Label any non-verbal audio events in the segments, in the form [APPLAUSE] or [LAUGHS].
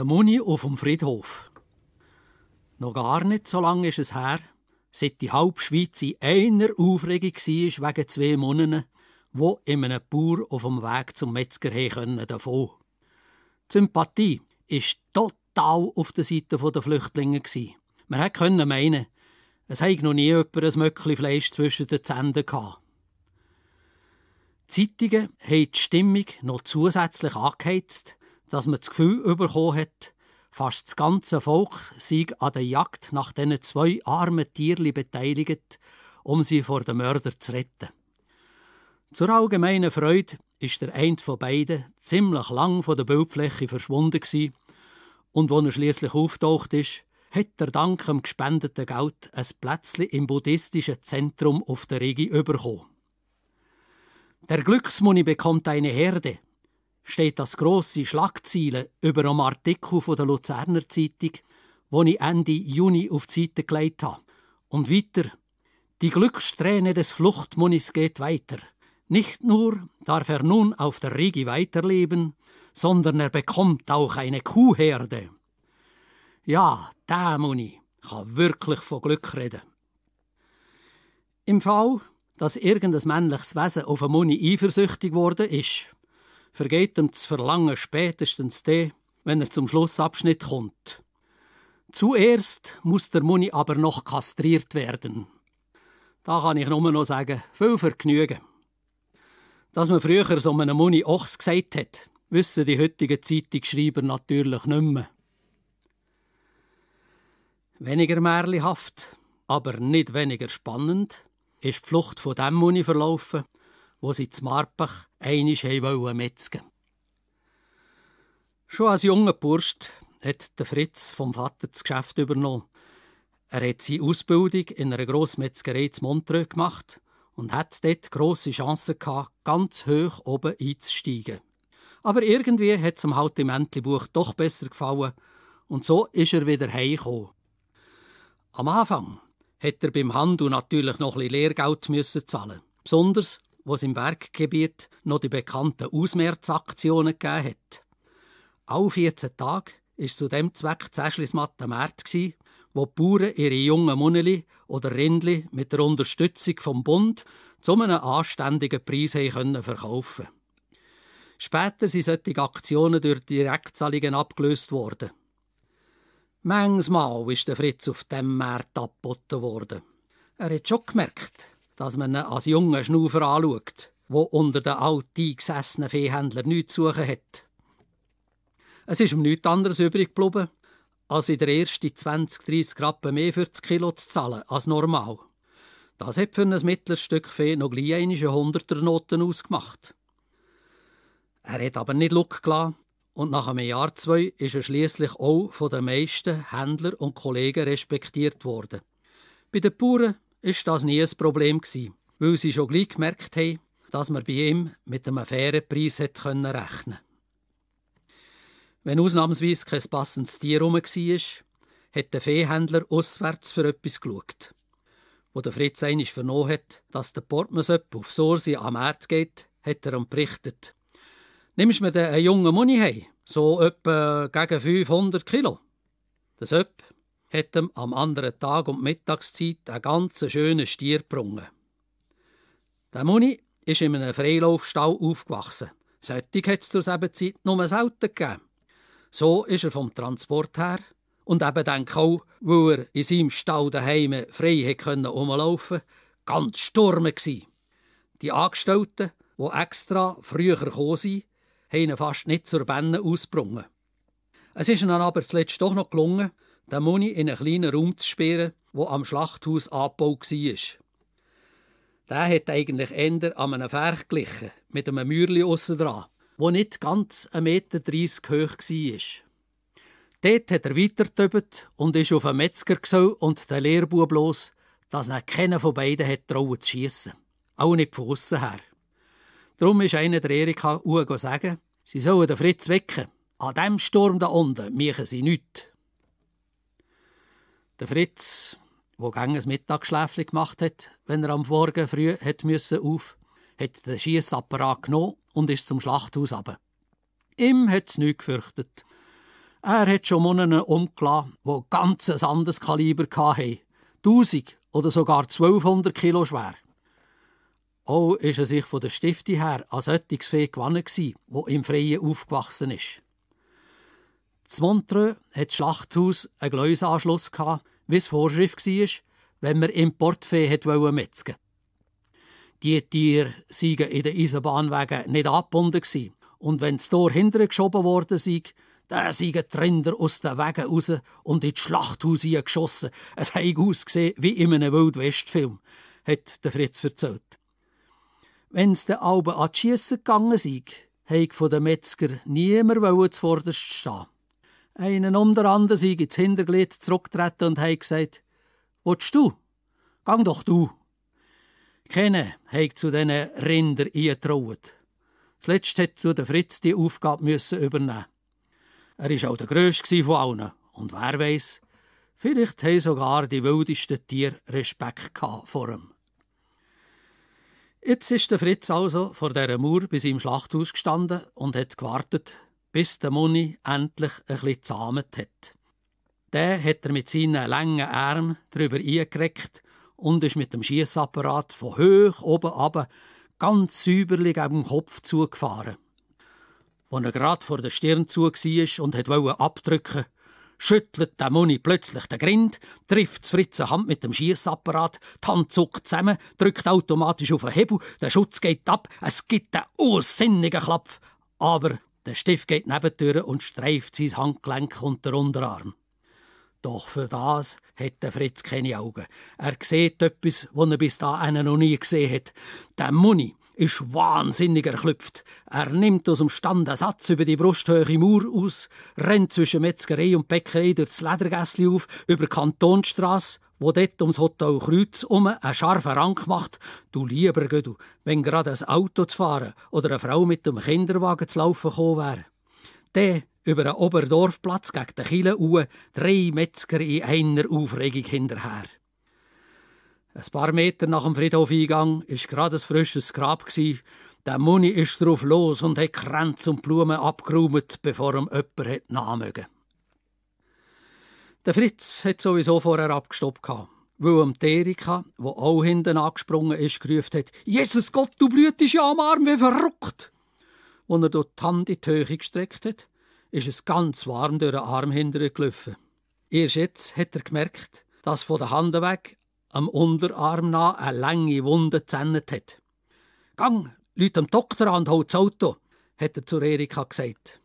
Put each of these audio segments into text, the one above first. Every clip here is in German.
der Muni auf dem Friedhof. Noch gar nicht so lange ist es her, seit die halbe Schweiz in einer Aufregung war wegen zwei Monaten, wo in einem Bauer auf dem Weg zum Metzger können davon. Die Sympathie war total auf der Seite der Flüchtlinge. Man konnte meinen, es hätte noch nie jemand ein Möckchen Fleisch zwischen den Zähnen gehabt. Die Zeitungen haben die Stimmung noch zusätzlich angeheizt, dass man das Gefühl bekommen hat, fast das ganze Volk sei an der Jagd nach diesen zwei armen Tierli beteiligt, um sie vor den Mörder zu retten. Zur allgemeinen Freude ist der eine von beiden ziemlich lang von der Bildfläche verschwunden gewesen, und als er schließlich auftaucht ist, hat er dank dem gespendeten Geld ein Plätzchen im buddhistischen Zentrum auf der Regi bekommen. Der Glücksmuni bekommt eine Herde, steht das grosse Schlagziele über einen Artikel von der Luzerner Zeitung, den ich Ende Juni auf die Seite gelegt habe. Und weiter. Die Glückssträhne des Fluchtmunis geht weiter. Nicht nur darf er nun auf der Rigi weiterleben, sondern er bekommt auch eine Kuhherde. Ja, der Muni kann wirklich von Glück reden. Im Fall, dass irgendein männliches Wesen auf einen Muni eifersüchtig geworden ist, vergeht ihm das Verlangen spätestens der, wenn er zum Schlussabschnitt kommt. Zuerst muss der Muni aber noch kastriert werden. Da kann ich nur noch sagen, viel Vergnügen. Dass man früher so einem Muni Ochs gesagt hat, wissen die heutigen Zeitungsschreiber natürlich nicht mehr. Weniger märlihaft, aber nicht weniger spannend, ist die Flucht von dem Muni verlaufen, wo sie zu Marpach einisch wollten metzgen. Schon als junger Bursch hat der Fritz vom Vater das Geschäft übernommen. Er hat seine Ausbildung in einer Grossmetzgerei zu Montreux gemacht und hat dort grosse Chancen gehabt, ganz hoch oben einzusteigen. Aber irgendwie hat es ihm halt im Entlebuch doch besser gefallen und so ist er wieder heimgekommen. Am Anfang hat er beim Handel natürlich noch ein bisschen Lehrgeld müssen zahlen, besonders wo es im Berggebiet noch die bekannten Ausmerzaktionen gegeben hat. Alle 14 Tage war zu dem Zweck Zeschlismatt matte März, wo die Bauern ihre jungen Munneli oder Rindli mit der Unterstützung vom Bund zu einem anständigen Preis können verkaufen Später sind solche Aktionen durch Direktzahlungen abgelöst worden. Manchmal ist der Fritz auf dem März abgeboten worden. Er hat schon gemerkt, dass man ihn als jungen Schnufer anschaut, der unter den alten gesessenen Viehhändlern nichts zu suchen hat. Es ist ihm nichts anderes übrig geblieben, als in der ersten 20, 30 Rappen mehr für das Kilo zu zahlen als normal. Das hat für ein mittleres Stück Fee noch gleich einige Hunderternoten ausgemacht. Er hat aber nicht Luck gelassen und nach einem Jahr zwei ist er schließlich auch von den meisten Händlern und Kollegen respektiert worden. Bei den Bauern ist das nie ein Problem gewesen, weil sie schon gleich gemerkt haben, dass man bei ihm mit einem fairen Preis hätte rechnen können. Wenn ausnahmsweise kein passendes Tier herum war, hat der Feehändler auswärts für etwas geschaut. Wo der Fritz einmal vernommen hat, dass der Portmansöpp auf Sorsi am Erd geht, hat er ihm berichtet. «Nimmst mir einen jungen Muni so etwa gegen 500 Kilo?» Der Söpp hätten am anderen Tag um die Mittagszeit einen ganz schönen Stier gebrungen. Der Muni ist in einem Freilaufstall aufgewachsen. Sättig hat es zur selben Zeit nur selten gegeben. So ist er vom Transport her und eben dann auch, weil er in seinem Stall daheim frei konnte rumlaufen, ganz sturme gsi. Die Angestellten, die extra früher gekommen sind, haben ihn fast nicht zur Bände ausgebrungen. Es ist ihnen aber zuletzt doch noch gelungen, den Muni in einen kleinen Raum zu sperren, der am Schlachthaus angebaut war. Der hat eigentlich eher an einem Pferd glichen, mit einem Mürli aussen dran, der nicht ganz 1,30 Meter hoch war. Dort hat er weitergetöbt und ist auf einen Metzger und den Lehrbub los, dass er keiner von beiden hat trauen zu schiessen. Auch nicht von aussen her. Darum ist einer der Erika Uwe sagen, sie sollen den Fritz wecken. An dem Sturm da unten machen sie nichts. Der Fritz, wo gäng ein Mittagsschläfchen gemacht hat, wenn er am Morgen früh hat müssen auf, hat den Schiessapparat genommen und ist zum Schlachthaus runter. Ihm hat's nichts gefürchtet. Er hat schon Monnen umgelassen, wo ganz ein anderes Kaliber hatten. 1000 oder sogar 1200 Kilo schwer. Auch war er sich von der Stifte her an solches Fee gewann, wo im Freien aufgewachsen ist. Montreux hat das Schlachthaus einen Gläusanschluss, wie es Vorschrift war, wenn man Importfee metzgen wollte. Die Tiere seien in den Eisenbahnwegen nicht angebunden gewesen. Und wenn das Tor hinterher geschoben worden sei, dann seien die Rinder aus den Wegen raus und in das Schlachthaus geschossen. Es habe ausgesehen wie in einem Wildwestfilm, hat der Fritz erzählt. Wenn es den Alben an die Schiessen gegangen sei, habe von den Metzger niemand zuvorderst stehen einen um der anderen sei ins Hinterglied zurückgetreten und hat gesagt, «Wolltest du? Gang doch du!» Keine hat zu diesen Rinder eingetraut. Zuletzt musste der Fritz die Aufgabe müssen übernehmen Er war auch der grösste von allen. Und wer weiß, vielleicht haben sogar die wildesten Tiere Respekt vor ihm. Jetzt ist der Fritz also vor dieser Mauer bis im Schlachthaus gestanden und hat gewartet, bis der Muni endlich etwas bisschen zahmet hat. Den hat er mit seinen langen Armen drüber eingereckt und ist mit dem Schießapparat von hoch oben ab ganz säuberlich auf dem Kopf zugefahren. Als er gerade vor der Stirn zu war und wollte abdrücken, schüttelt der Muni plötzlich den Grind, trifft Fritze Hand mit dem Schießapparat, die Hand zuckt zusammen, drückt automatisch auf den Hebel, der Schutz geht ab, es gibt einen unsinnigen Klapf, aber der Stift geht neben Tür und streift sein Handgelenk und den Unterarm. Doch für das hat der Fritz keine Augen. Er sieht etwas, was er bis dahin noch nie gesehen hat. Der Muni ist wahnsinnig erklüpft. Er nimmt aus dem Stand einen Satz über die brusthöhe Mauer aus, rennt zwischen Metzgerei und Bäckerei durch das Ledergässli auf, über die Kantonstrasse wo dort ums Hotel Kreuz um einen scharfen Rang macht, du lieber Gödu, wenn gerade ein Auto zu fahren oder eine Frau mit dem Kinderwagen zu laufen gekommen wäre. Dann über den Oberdorfplatz gegen den Kielen uhe drei Metzger in einer Aufregung hinterher. Ein paar Meter nach dem Friedhofeingang war gerade ein frisches Grab. Der Muni ist drauf los und hat Kränze und Blumen abgeräumt, bevor ihm jemand nachmögen konnte. Der Fritz hat sowieso vorher abgestoppt, weil ihm die Erika, die auch hinten angesprungen ist, gerufen hat: Jesus Gott, du blühtest ja am Arm wie verrückt! Als er durch die Hand in die Höhe gestreckt hat, ist es ganz warm durch den Arm hinterher gelaufen. Erst jetzt hat er gemerkt, dass von der Hand weg am Unterarm nach eine lange Wunde gezähnet hat. Gang, Leute am Doktor an, und holt das Auto, hat er zu Erika gesagt.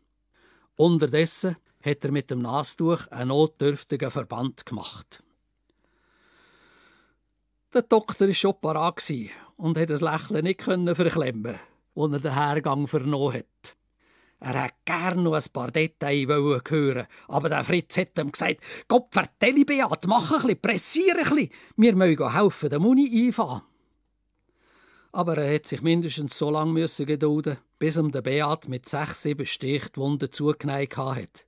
Unterdessen hat er mit dem Nastuch einen notdürftigen Verband gemacht. Der Doktor war schon parat und hat das Lächeln nicht verklemmen, als er den Hergang vernommen hat. Er hat gern noch ein paar Details hören aber der Fritz hat ihm gesagt, Gott vertelle Beat, mach ein bisschen, pressiere ein bisschen, wir mögen helfen, den Muni einfahren. Aber er hat sich mindestens so lange gedulden bis ihm der Beat mit sechs, sieben Stichwunden zugeneigt hatte.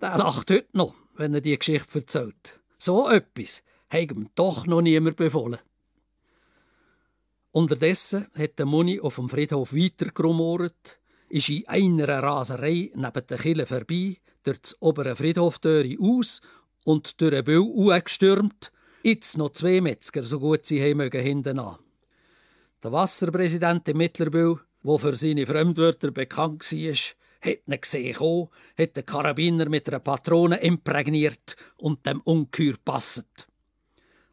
Der lacht heute noch, wenn er die Geschichte erzählt. So etwas hat ihm doch noch niemand befohlen. Unterdessen hat der Muni auf dem Friedhof weitergerumort, ist in einer Raserei neben der Kille vorbei, durch das obere Friedhoftüre aus und durch den Bau gestürmt. Jetzt noch zwei Metzger, so gut sie haben mögen, hinten an. Der Wasserpräsident im Mittlerbühl, der für seine Fremdwörter bekannt war, hat ihn gesehen hat den Karabiner mit einer Patrone imprägniert und dem Ungeheuer passet.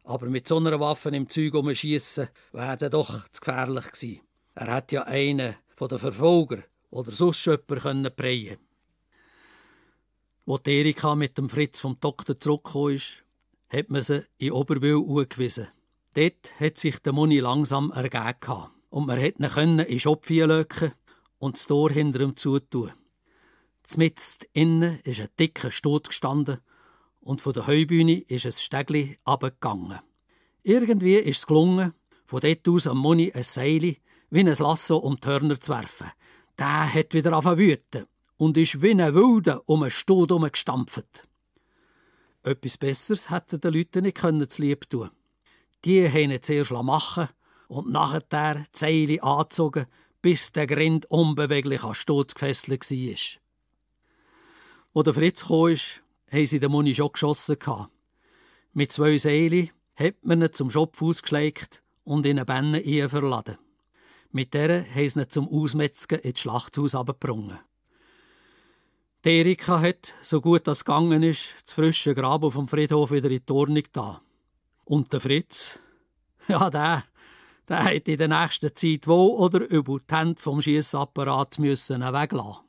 Aber mit so einer Waffe im Zeug umschießen wäre doch zu gefährlich gewesen. Er hat ja einen von den Verfolger oder sonst jemanden können preien. Als Erika mit dem Fritz vom Doktor zurückgekommen ist, hat man sie in Oberwil angewiesen. Dort hat sich der Muni langsam ergeben und man konnte ihn in Schopfien löcken und das Tor hinter ihm zutun. Zmitzt innen ist ein dicker Stot gestanden und von der Heubühne ist ein Stägli abgegangen. Irgendwie ist es gelungen, von dort aus am Moni ein Seil wie ein Lasso um die Hörner zu werfen. Der hat wieder angefangen und ist wie ein Wilde um einen Stot gestampft. Etwas Besseres hätten den Leuten nicht können zu lieb tun. Die haben ihn zuerst machen und nachher die Seile angezogen, bis der Grind unbeweglich an Stot gefesselt war. Als der Fritz kam, haben sie den Muni schon geschossen. Mit zwei Seelen hat man ihn zum Schopf ausgeschlägt und in eine Benne verladen. Mit der haben sie ihn zum Ausmetzgen ins Schlachthaus abgebrungen. Die Erika hat, so gut das gegangen ist, das frische Grab auf dem Friedhof wieder in die Ordnung da. Und der Fritz? [LAUGHS] Ja, der, der hat in der nächsten Zeit wohl oder über die Hände vom Schiessapparat müssen weglassen.